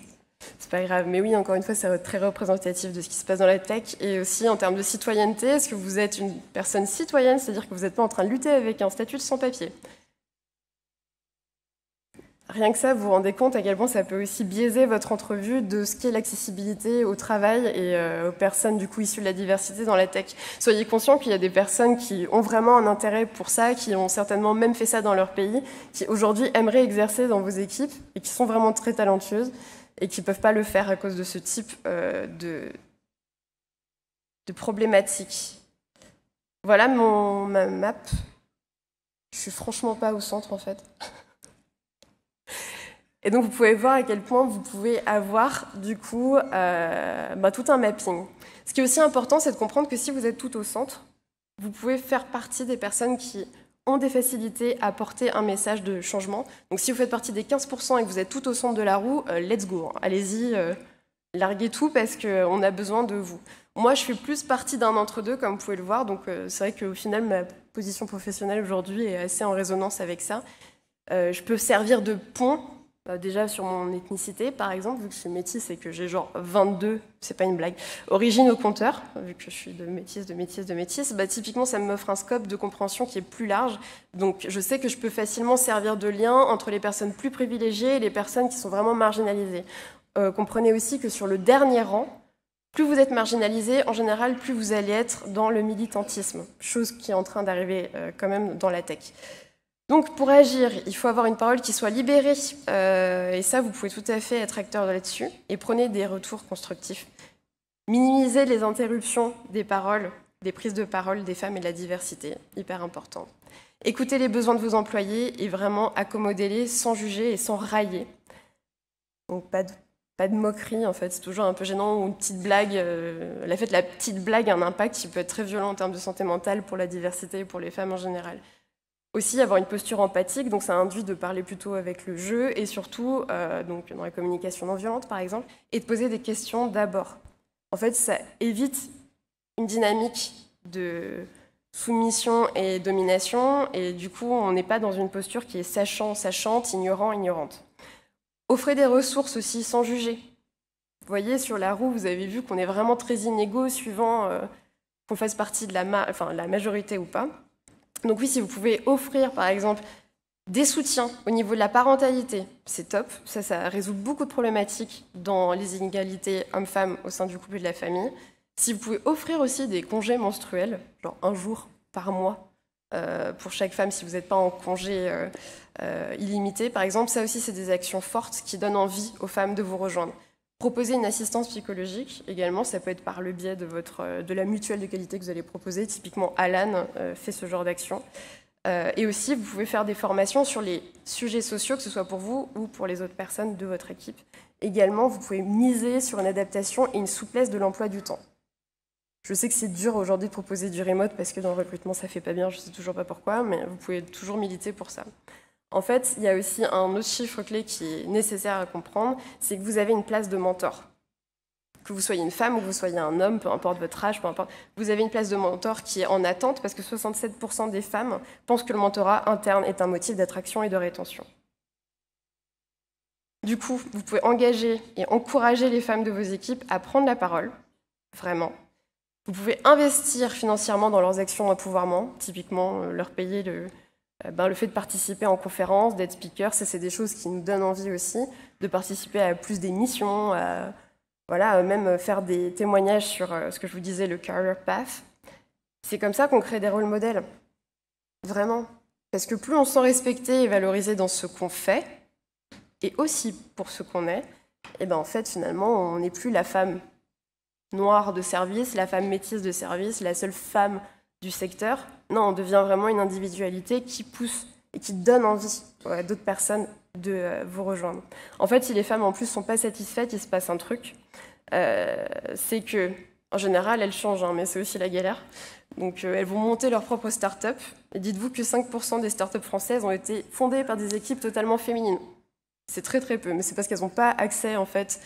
C'est pas grave. Mais oui, encore une fois, c'est très représentatif de ce qui se passe dans la tech. Et aussi, en termes de citoyenneté, est-ce que vous êtes une personne citoyenne C'est-à-dire que vous n'êtes pas en train de lutter avec un statut de sans-papier. Rien que ça, vous vous rendez compte à quel point ça peut aussi biaiser votre entrevue de ce qu'est l'accessibilité au travail et euh, aux personnes du coup issues de la diversité dans la tech. Soyez conscients qu'il y a des personnes qui ont vraiment un intérêt pour ça, qui ont certainement même fait ça dans leur pays, qui aujourd'hui aimeraient exercer dans vos équipes et qui sont vraiment très talentueuses et qui ne peuvent pas le faire à cause de ce type euh, de, problématique. Voilà mon, ma map. Je suis franchement pas au centre en fait. Et donc vous pouvez voir à quel point vous pouvez avoir du coup euh, bah, tout un mapping. Ce qui est aussi important, c'est de comprendre que si vous êtes tout au centre, vous pouvez faire partie des personnes qui ont des facilités à porter un message de changement. Donc si vous faites partie des 15% et que vous êtes tout au centre de la roue, euh, let's go, hein. allez-y, euh, larguez tout parce qu'on a besoin de vous. Moi, je fais plus partie d'un entre-deux, comme vous pouvez le voir, donc c'est vrai qu'au final, ma position professionnelle aujourd'hui est assez en résonance avec ça. je peux servir de pont bah, déjà sur mon ethnicité, par exemple, vu que je suis métisse et que j'ai genre 22, c'est pas une blague, origine au compteur, vu que je suis de métisse, de métisse, de métisse, bah typiquement ça m'offre un scope de compréhension qui est plus large. Donc je sais que je peux facilement servir de lien entre les personnes plus privilégiées et les personnes qui sont vraiment marginalisées. Euh, comprenez aussi que sur le dernier rang, plus vous êtes marginalisé, en général, plus vous allez être dans le militantisme, chose qui est en train d'arriver euh, quand même dans la tech. Donc pour agir, il faut avoir une parole qui soit libérée, euh, et ça, vous pouvez tout à fait être acteur là-dessus, et prenez des retours constructifs. Minimisez les interruptions des paroles, des prises de parole des femmes et de la diversité, hyper important. Écoutez les besoins de vos employés et vraiment accommoder les sans juger et sans railler. Donc pas de, moquerie en fait, c'est toujours un peu gênant, ou une petite blague. Euh, la fait la petite blague a un impact qui peut être très violent en termes de santé mentale pour la diversité et pour les femmes en général aussi avoir une posture empathique, donc ça induit de parler plutôt avec le jeu et surtout euh, donc dans la communication non violente par exemple, et de poser des questions d'abord. En fait, ça évite une dynamique de soumission et domination, et du coup, on n'est pas dans une posture qui est sachant, sachante, ignorant, ignorante. Offrez des ressources aussi sans juger. Vous voyez, sur la roue, vous avez vu qu'on est vraiment très inégaux suivant euh, qu'on fasse partie de la, la majorité ou pas. Donc oui, si vous pouvez offrir, par exemple, des soutiens au niveau de la parentalité, c'est top. Ça, ça résout beaucoup de problématiques dans les inégalités hommes-femmes au sein du couple et de la famille. Si vous pouvez offrir aussi des congés menstruels, genre un jour par mois euh, pour chaque femme si vous n'êtes pas en congé euh, euh, illimité, par exemple, ça aussi, c'est des actions fortes qui donnent envie aux femmes de vous rejoindre. Proposer une assistance psychologique également, ça peut être par le biais de, votre, de la mutuelle de qualité que vous allez proposer. Typiquement, Alan euh, fait ce genre d'action. Euh, et aussi, vous pouvez faire des formations sur les sujets sociaux, que ce soit pour vous ou pour les autres personnes de votre équipe. Également, vous pouvez miser sur une adaptation et une souplesse de l'emploi du temps. Je sais que c'est dur aujourd'hui de proposer du remote parce que dans le recrutement, ça ne fait pas bien, je ne sais toujours pas pourquoi, mais vous pouvez toujours militer pour ça. En fait, il y a aussi un autre chiffre clé qui est nécessaire à comprendre, c'est que vous avez une place de mentor. Que vous soyez une femme ou que vous soyez un homme, peu importe votre âge, peu importe, vous avez une place de mentor qui est en attente parce que 67% des femmes pensent que le mentorat interne est un motif d'attraction et de rétention. Du coup, vous pouvez engager et encourager les femmes de vos équipes à prendre la parole, vraiment, vous pouvez investir financièrement dans leurs actions à pouvoirment, typiquement leur payer le, euh, ben, le fait de participer en conférence, d'être speaker, c'est des choses qui nous donnent envie aussi de participer à plus d'émissions, voilà, euh, même euh, faire des témoignages sur ce que je vous disais, le career path. C'est comme ça qu'on crée des rôles modèles, vraiment. Parce que plus on se sent respecté et valorisé dans ce qu'on fait, et aussi pour ce qu'on est, et eh ben en fait finalement on n'est plus la femme noire de service, la femme métisse de service, la seule femme du secteur, non, on devient vraiment une individualité qui pousse et qui donne envie à d'autres personnes de euh, vous rejoindre. En fait, si les femmes en plus sont pas satisfaites, il se passe un truc. Euh, c'est que, en général, elles changent, hein, mais c'est aussi la galère. Donc, euh, elles vont monter leur propre start-up. dites-vous que 5% des start-up françaises ont été fondées par des équipes totalement féminines. C'est très très peu, mais c'est parce qu'elles n'ont pas accès en fait,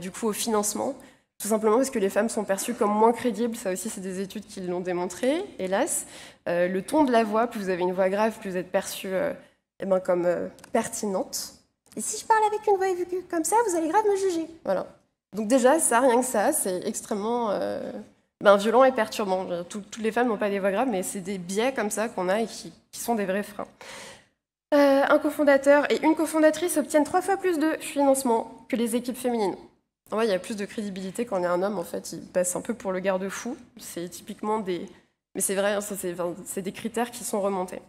du coup, au financement tout simplement parce que les femmes sont perçues comme moins crédibles, ça aussi c'est des études qui l'ont démontré, hélas. Euh, le ton de la voix, plus vous avez une voix grave, plus vous êtes perçue euh, eh ben, comme euh, pertinente. Et si je parle avec une voix aiguë comme ça, vous allez grave me juger. Voilà. Donc déjà, ça, rien que ça, c'est extrêmement euh, ben, violent et perturbant. toutes les femmes n'ont pas des voix graves, mais c'est des biais comme ça qu'on a et qui, sont des vrais freins. un cofondateur et une cofondatrice obtiennent trois fois plus de financement que les équipes féminines il y a plus de crédibilité quand on est un homme, en fait. Il passe un peu pour le garde-fou. C'est typiquement des. Mais c'est vrai, hein, c'est des critères qui sont remontés.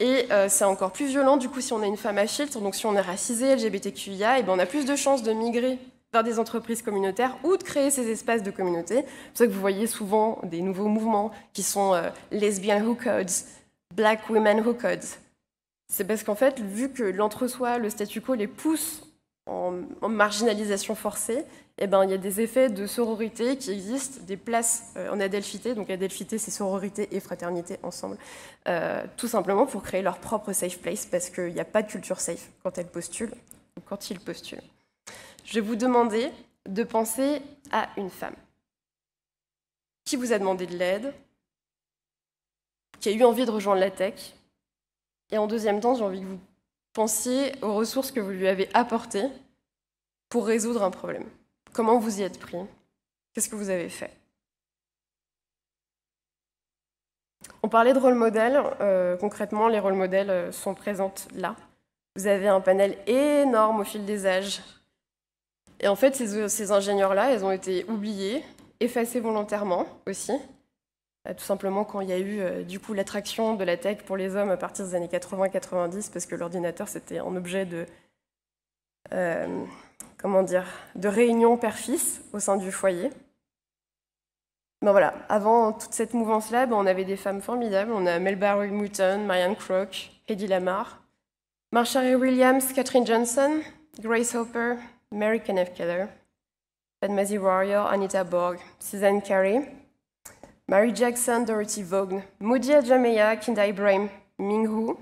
Et euh, c'est encore plus violent, du coup, si on est une femme à filtre, donc si on est racisé, LGBTQIA, et eh ben on a plus de chances de migrer vers des entreprises communautaires ou de créer ces espaces de communauté. C'est pour ça que vous voyez souvent des nouveaux mouvements qui sont euh, lesbian who codes, black women who codes. C'est parce qu'en fait, vu que l'entre-soi, le statu quo les pousse en, marginalisation forcée, eh ben, il y a des effets de sororité qui existent, des places euh, en adelphité. Donc adelphité, c'est sororité et fraternité ensemble, euh, tout simplement pour créer leur propre safe place, parce qu'il n'y a pas de culture safe quand elles postulent ou quand ils postulent. Je vais vous demander de penser à une femme qui vous a demandé de l'aide, qui a eu envie de rejoindre la tech. Et en deuxième temps, j'ai envie que vous Pensiez aux ressources que vous lui avez apportées pour résoudre un problème. Comment vous y êtes pris Qu'est-ce que vous avez fait On parlait de rôle modèle. Euh, concrètement, les rôles modèles euh, sont présentes là. Vous avez un panel énorme au fil des âges. Et en fait, ces, euh, ces ingénieurs-là, ils ont été oubliés, effacés volontairement aussi. Euh, tout simplement quand il y a eu euh, du coup l'attraction de la tech pour les hommes à partir des années 80-90, parce que l'ordinateur c'était un objet de euh, comment dire de réunion père-fils au sein du foyer. Ben voilà, avant toute cette mouvance-là, ben, on avait des femmes formidables. On a Melba Mouton, Marianne Crook, Eddie Lamar, Marsha Williams, Catherine Johnson, Grace Hopper, Mary Kenneth Keller, Anne-Mazie Warrior, Anita Borg, Suzanne Carey, Mary Jackson, Dorothy Vaughan, Moody Adjameya, Kinda Ibrahim, Minghu,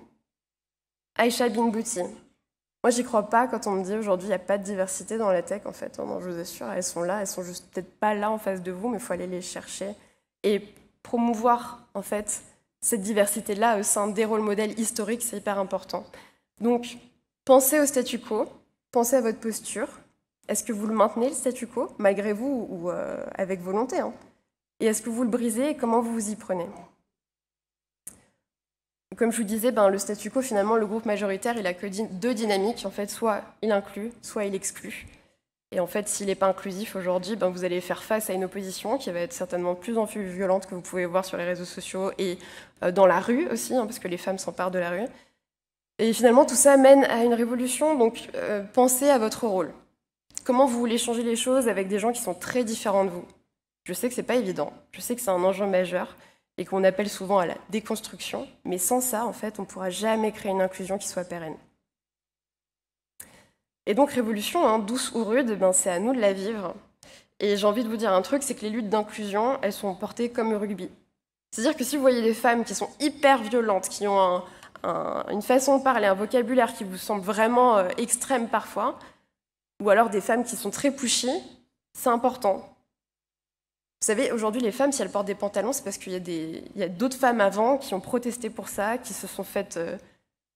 Aisha Bin Moi, j'y crois pas quand on me dit aujourd'hui il n'y a pas de diversité dans la tech, en fait. je vous assure, elles sont là, elles sont juste peut-être pas là en face de vous, mais il faut aller les chercher et promouvoir, en fait, cette diversité-là au sein des rôles modèles historiques, c'est hyper important. Donc, pensez au statu quo, pensez à votre posture. Est-ce que vous le maintenez, le statu quo, malgré vous ou euh, avec volonté hein? Et est-ce que vous le brisez et comment vous vous y prenez Comme je vous disais, ben, le statu quo, finalement, le groupe majoritaire, il a que deux dynamiques. En fait, soit il inclut, soit il exclut. Et en fait, s'il n'est pas inclusif aujourd'hui, ben, vous allez faire face à une opposition qui va être certainement plus en plus violente que vous pouvez voir sur les réseaux sociaux et euh, dans la rue aussi, hein, parce que les femmes s'emparent de la rue. Et finalement, tout ça mène à une révolution, donc euh, pensez à votre rôle. Comment vous voulez changer les choses avec des gens qui sont très différents de vous je sais que c'est pas évident, je sais que c'est un enjeu majeur et qu'on appelle souvent à la déconstruction, mais sans ça, en fait, on ne pourra jamais créer une inclusion qui soit pérenne. Et donc, révolution, hein, douce ou rude, ben, c'est à nous de la vivre. Et j'ai envie de vous dire un truc, c'est que les luttes d'inclusion, elles sont portées comme le rugby. C'est-à-dire que si vous voyez des femmes qui sont hyper violentes, qui ont une façon de parler, un vocabulaire qui vous semble vraiment euh, extrême parfois, ou alors des femmes qui sont très pushy, c'est important vous savez, aujourd'hui, les femmes, si elles portent des pantalons, c'est parce qu'il y a d'autres femmes avant qui ont protesté pour ça, qui se sont faites euh,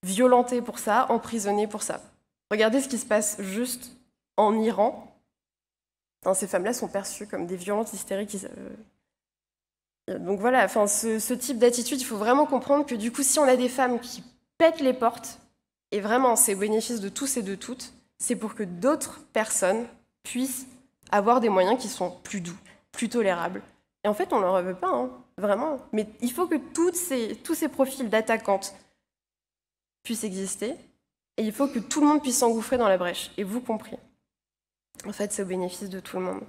violenter pour ça, emprisonnées pour ça. Regardez ce qui se passe juste en Iran. ces femmes-là sont perçues comme des violentes hystériques. Euh, donc voilà, enfin, ce, ce type d'attitude, il faut vraiment comprendre que du coup, si on a des femmes qui pètent les portes, et vraiment, c'est au bénéfice de tous et de toutes, c'est pour que d'autres personnes puissent avoir des moyens qui sont plus doux plus tolérable. Et en fait, on ne leur veut pas, hein, vraiment. Mais il faut que toutes ces, tous ces profils d'attaquantes puissent exister, et il faut que tout le monde puisse s'engouffrer dans la brèche, et vous compris. En fait, c'est au bénéfice de tout le monde.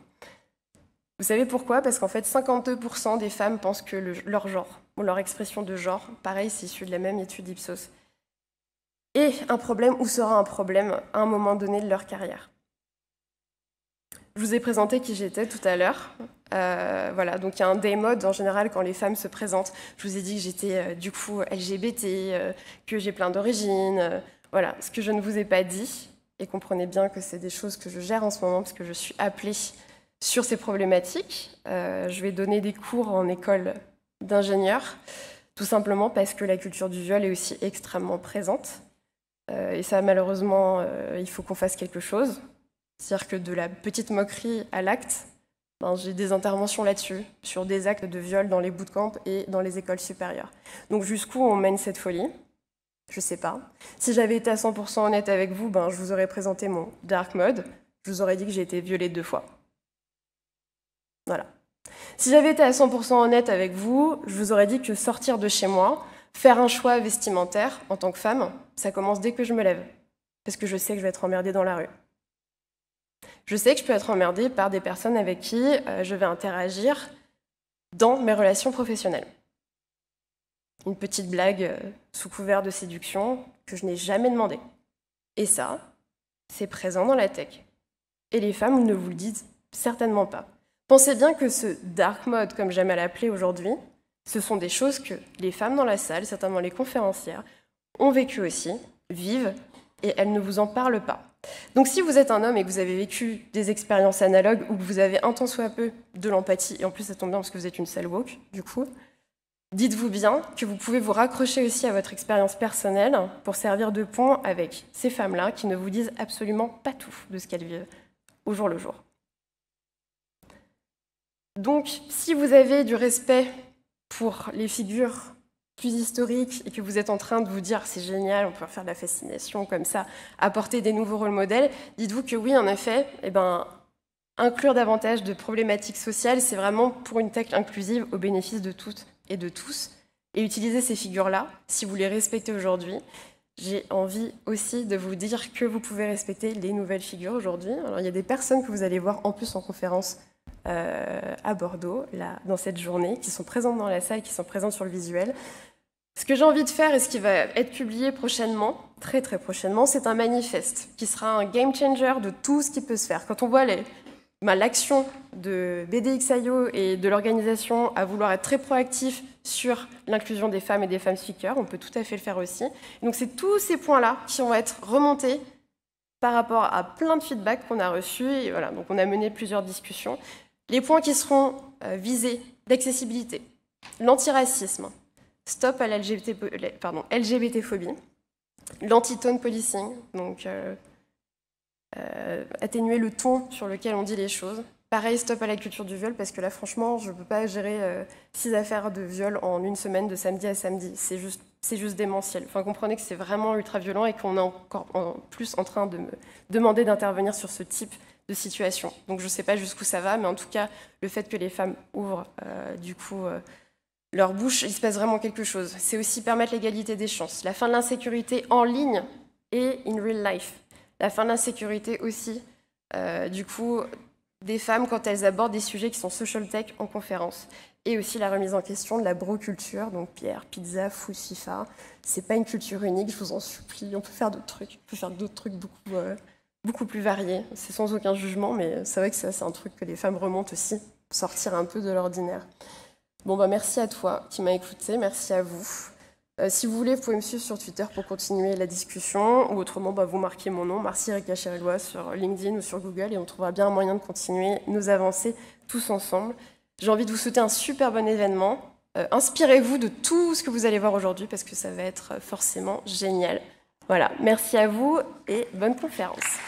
Vous savez pourquoi Parce qu'en fait, 52% des femmes pensent que leur genre, ou leur expression de genre, pareil, c'est issu de la même étude Ipsos, est un problème ou sera un problème à un moment donné de leur carrière. Je vous ai présenté qui j'étais tout à l'heure. Euh, voilà, donc il y a un day mode en général quand les femmes se présentent. Je vous ai dit que j'étais euh, du coup LGBT, euh, que j'ai plein d'origines. voilà, ce que je ne vous ai pas dit, et comprenez bien que c'est des choses que je gère en ce moment parce que je suis appelée sur ces problématiques. je vais donner des cours en école d'ingénieurs, tout simplement parce que la culture du viol est aussi extrêmement présente. et ça, malheureusement, il faut qu'on fasse quelque chose. C'est-à-dire que de la petite moquerie à l'acte, ben, j'ai des interventions là-dessus, sur des actes de viol dans les bootcamps et dans les écoles supérieures. Donc jusqu'où on mène cette folie Je ne sais pas. Si j'avais été à 100% honnête avec vous, ben, je vous aurais présenté mon dark mode, je vous aurais dit que j'ai été violée deux fois. Voilà. Si j'avais été à 100% honnête avec vous, je vous aurais dit que sortir de chez moi, faire un choix vestimentaire en tant que femme, ça commence dès que je me lève, parce que je sais que je vais être emmerdée dans la rue je sais que je peux être emmerdée par des personnes avec qui euh, je vais interagir dans mes relations professionnelles. Une petite blague euh, sous couvert de séduction que je n'ai jamais demandé. Et ça, c'est présent dans la tech. Et les femmes ne vous le disent certainement pas. Pensez bien que ce dark mode, comme j'aime à l'appeler aujourd'hui, ce sont des choses que les femmes dans la salle, certainement les conférencières, ont vécu aussi, vivent, et elles ne vous en parlent pas. Donc si vous êtes un homme et que vous avez vécu des expériences analogues ou que vous avez un tant soit peu de l'empathie, et en plus ça tombe bien parce que vous êtes une sale woke, du coup, dites-vous bien que vous pouvez vous raccrocher aussi à votre expérience personnelle pour servir de pont avec ces femmes-là qui ne vous disent absolument pas tout de ce qu'elles vivent au jour le jour. Donc si vous avez du respect pour les figures plus historique et que vous êtes en train de vous dire c'est génial, on peut faire de la fascination comme ça, apporter des nouveaux rôles modèles, dites-vous que oui, en effet, et eh ben, inclure davantage de problématiques sociales, c'est vraiment pour une tech inclusive au bénéfice de toutes et de tous. Et utiliser ces figures-là, si vous les respectez aujourd'hui, j'ai envie aussi de vous dire que vous pouvez respecter les nouvelles figures aujourd'hui. Alors, il y a des personnes que vous allez voir en plus en conférence euh, à Bordeaux, là, dans cette journée, qui sont présentes dans la salle, qui sont présentes sur le visuel. Ce que j'ai envie de faire et ce qui va être publié prochainement, très très prochainement, c'est un manifeste qui sera un game changer de tout ce qui peut se faire. Quand on voit bah, l'action de BDXIO et de l'organisation à vouloir être très proactif sur l'inclusion des femmes et des femmes speakers, on peut tout à fait le faire aussi. Donc c'est tous ces points-là qui vont être remontés par rapport à plein de feedbacks qu'on a reçus. Et voilà, donc on a mené plusieurs discussions. Les points qui seront euh, visés, l'accessibilité, l'antiracisme, Stop à l'LGBTphobie, LGBT, phobie, l'antitone policing, donc euh, euh, atténuer le ton sur lequel on dit les choses. Pareil, stop à la culture du viol, parce que là, franchement, je ne peux pas gérer euh, six affaires de viol en une semaine, de samedi à samedi. C'est juste, c'est juste démentiel. Enfin, comprenez que c'est vraiment ultra violent et qu'on est encore en plus en train de me demander d'intervenir sur ce type de situation. Donc, je ne sais pas jusqu'où ça va, mais en tout cas, le fait que les femmes ouvrent, du coup, leur bouche, il se passe vraiment quelque chose. C'est aussi permettre l'égalité des chances. La fin de l'insécurité en ligne et in real life. La fin de l'insécurité aussi, euh, du coup, des femmes quand elles abordent des sujets qui sont social tech en conférence. Et aussi la remise en question de la broculture, donc pierre, pizza, food, FIFA. C'est pas une culture unique, je vous en supplie. On peut faire d'autres trucs, on peut faire d'autres trucs beaucoup, euh, beaucoup plus variés. C'est sans aucun jugement, mais c'est vrai que c'est un truc que les femmes remontent aussi, sortir un peu de l'ordinaire. Bon, bah, merci à toi qui m'as écouté, merci à vous. Euh, si vous voulez, vous pouvez me suivre sur Twitter pour continuer la discussion, ou autrement, bah, vous marquez mon nom, Erika Ricacherellois, sur LinkedIn ou sur Google, et on trouvera bien un moyen de continuer nos avancées tous ensemble. J'ai envie de vous souhaiter un super bon événement. Euh, inspirez-vous de tout ce que vous allez voir aujourd'hui, parce que ça va être forcément génial. Voilà, merci à vous et bonne conférence.